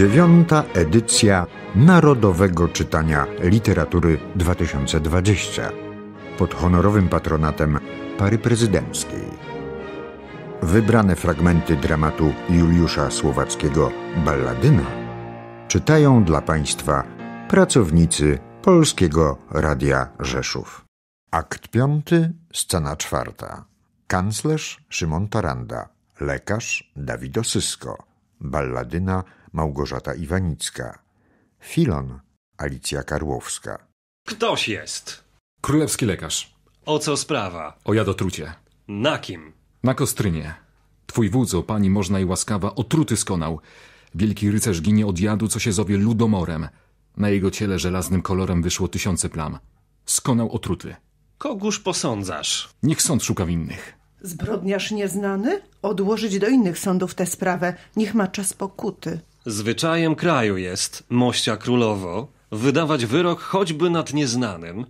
dziewiąta edycja Narodowego Czytania Literatury 2020 pod honorowym patronatem pary prezydenckiej. Wybrane fragmenty dramatu Juliusza Słowackiego Balladyna czytają dla Państwa pracownicy Polskiego Radia Rzeszów. Akt piąty, scena czwarta. Kanclerz Szymon Taranda, lekarz Dawid Osysko balladyna Małgorzata Iwanicka, Filon Alicja Karłowska. Ktoś jest. Królewski lekarz. O co sprawa? O jadotrucie. Na kim? Na kostrynie. Twój wódz, o pani można i łaskawa, otruty skonał. Wielki rycerz ginie od jadu, co się zowie ludomorem. Na jego ciele żelaznym kolorem wyszło tysiące plam. Skonał otruty. Kogóż posądzasz? Niech sąd szuka winnych. Zbrodniarz nieznany? Odłożyć do innych sądów tę sprawę. Niech ma czas pokuty. Zwyczajem kraju jest, mościa królowo, wydawać wyrok choćby nad nieznanym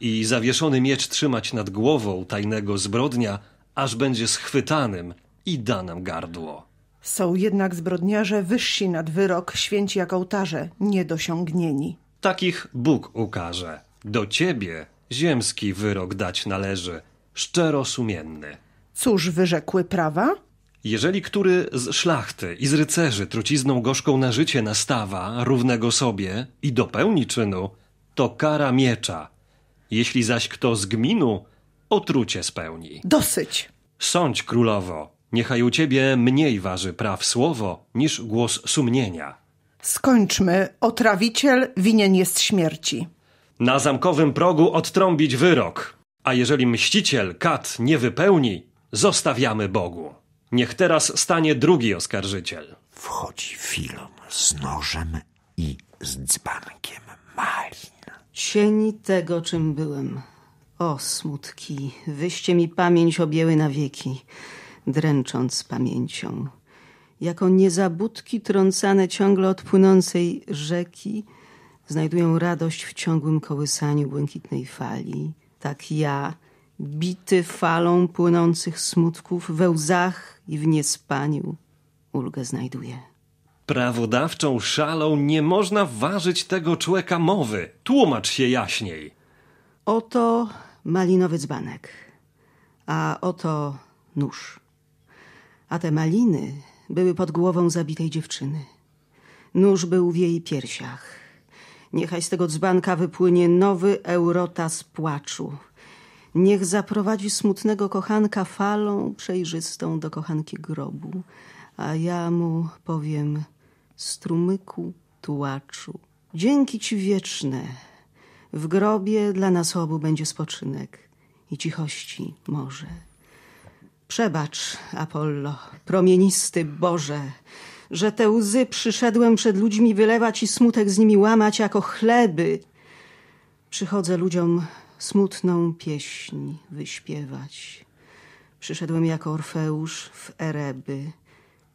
i zawieszony miecz trzymać nad głową tajnego zbrodnia, aż będzie schwytanym i da nam gardło. Są jednak zbrodniarze wyżsi nad wyrok, święci jak ołtarze, niedosiągnieni. Takich Bóg ukaże. Do ciebie ziemski wyrok dać należy, szczero sumienny. Cóż wyrzekły prawa? Jeżeli który z szlachty i z rycerzy trucizną gorzką na życie nastawa równego sobie i dopełni czynu, to kara miecza. Jeśli zaś kto z gminu, otrucie spełni. Dosyć. Sądź królowo, niechaj u ciebie mniej waży praw słowo niż głos sumienia. Skończmy, otrawiciel winien jest śmierci. Na zamkowym progu odtrąbić wyrok, a jeżeli mściciel kat nie wypełni, zostawiamy Bogu. Niech teraz stanie drugi oskarżyciel. Wchodzi Filon z nożem i z dzbankiem malin. Cieni tego, czym byłem. O smutki, wyście mi pamięć objęły na wieki, dręcząc pamięcią. Jako niezabudki trącane ciągle od płynącej rzeki, znajdują radość w ciągłym kołysaniu błękitnej fali. Tak ja, bity falą płynących smutków, we łzach i w niespaniu ulgę znajduje. Prawodawczą szalą nie można ważyć tego człowieka mowy. Tłumacz się jaśniej. Oto malinowy dzbanek, a oto nóż. A te maliny były pod głową zabitej dziewczyny. Nóż był w jej piersiach. Niechaj z tego dzbanka wypłynie nowy eurotas płaczu Niech zaprowadzi smutnego kochanka falą przejrzystą do kochanki grobu, a ja mu powiem strumyku tułaczu. Dzięki ci wieczne, w grobie dla nas obu będzie spoczynek i cichości morze. Przebacz, Apollo, promienisty Boże, że te łzy przyszedłem przed ludźmi wylewać i smutek z nimi łamać jako chleby. Przychodzę ludziom smutną pieśń wyśpiewać. Przyszedłem jako Orfeusz w Ereby,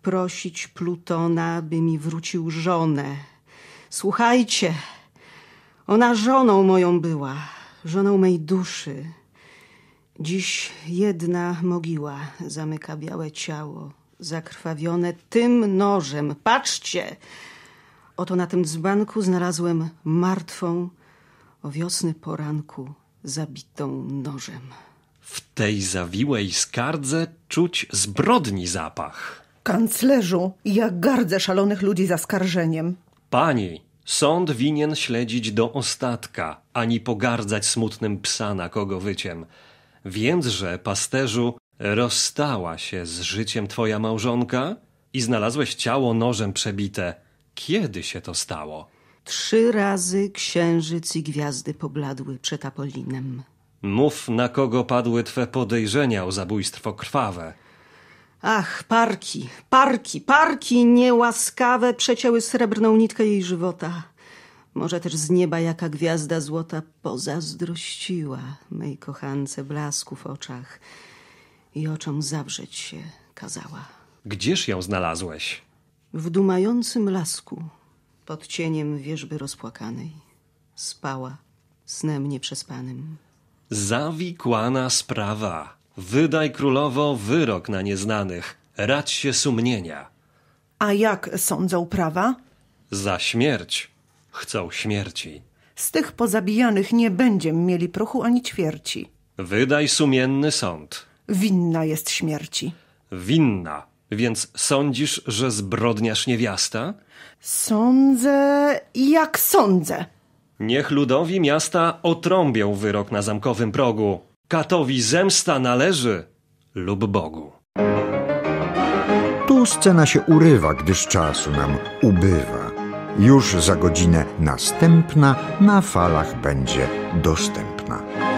prosić Plutona, by mi wrócił żonę. Słuchajcie, ona żoną moją była, żoną mej duszy. Dziś jedna mogiła zamyka białe ciało, zakrwawione tym nożem. Patrzcie! Oto na tym dzbanku znalazłem martwą o wiosny poranku zabitą nożem. W tej zawiłej skardze czuć zbrodni zapach. Kanclerzu, ja gardzę szalonych ludzi zaskarżeniem. Pani, sąd winien śledzić do ostatka, ani pogardzać smutnym psa na kogo wyciem. Więc, że pasterzu, rozstała się z życiem twoja małżonka i znalazłeś ciało nożem przebite. Kiedy się to stało? Trzy razy księżyc i gwiazdy pobladły przed Apolinem. Mów, na kogo padły twe podejrzenia o zabójstwo krwawe. Ach, parki, parki, parki niełaskawe przecięły srebrną nitkę jej żywota. Może też z nieba jaka gwiazda złota pozazdrościła mej kochance blasku w oczach i oczom zawrzeć się kazała. Gdzież ją znalazłeś? W dumającym lasku pod cieniem wierzby rozpłakanej spała snem nieprzespanym. Zawikłana sprawa. Wydaj królowo wyrok na nieznanych. Radź się sumienia. A jak sądzą prawa? Za śmierć. Chcą śmierci. Z tych pozabijanych nie będziemy mieli prochu ani ćwierci. Wydaj sumienny sąd. Winna jest śmierci. Winna. Więc sądzisz, że zbrodniarz niewiasta? Sądzę jak sądzę. Niech ludowi miasta otrąbią wyrok na zamkowym progu. Katowi zemsta należy lub Bogu. Tu scena się urywa, gdyż czasu nam ubywa. Już za godzinę następna na falach będzie dostępna.